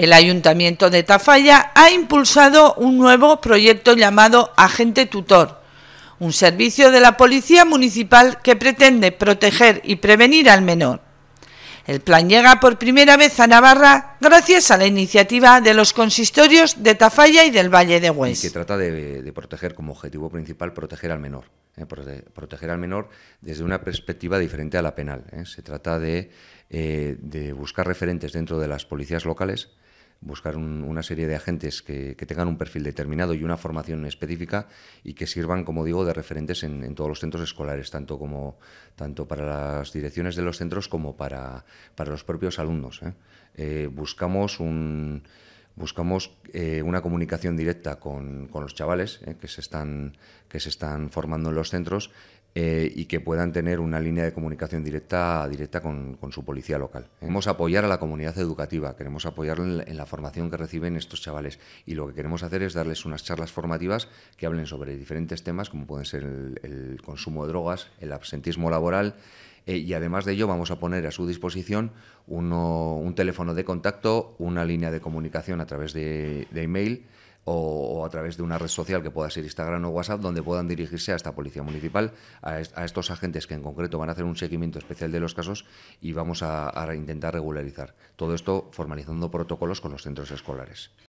El Ayuntamiento de Tafalla ha impulsado un nuevo proyecto llamado Agente Tutor, un servicio de la Policía Municipal que pretende proteger y prevenir al menor. El plan llega por primera vez a Navarra gracias a la iniciativa de los consistorios de Tafalla y del Valle de Hues. Y que trata de, proteger como objetivo principal proteger al menor, ¿eh? proteger al menor desde una perspectiva diferente a la penal. ¿eh? Se trata eh, de buscar referentes dentro de las policías locales buscar una serie de agentes que, tengan un perfil determinado y una formación específica y que sirvan, como digo, de referentes en, todos los centros escolares, tanto, como, tanto para las direcciones de los centros como para, para los propios alumnos. ¿eh? Eh, buscamos un buscamos eh, una comunicación directa con, los chavales eh, que, se están, que se están formando en los centros eh, y que puedan tener una línea de comunicación directa, directa con, su policía local. Queremos apoyar a la comunidad educativa, queremos apoyar en la, formación que reciben estos chavales y lo que queremos hacer es darles unas charlas formativas que hablen sobre diferentes temas como pueden ser el consumo de drogas, el absentismo laboral eh, y además de ello vamos a poner a su disposición un teléfono de contacto, una línea de comunicación a través de, email o, a través de una red social que pueda ser Instagram o WhatsApp, donde puedan dirigirse a esta policía municipal, a, estos agentes que en concreto van a hacer un seguimiento especial de los casos y vamos a intentar regularizar. Todo esto formalizando protocolos con los centros escolares.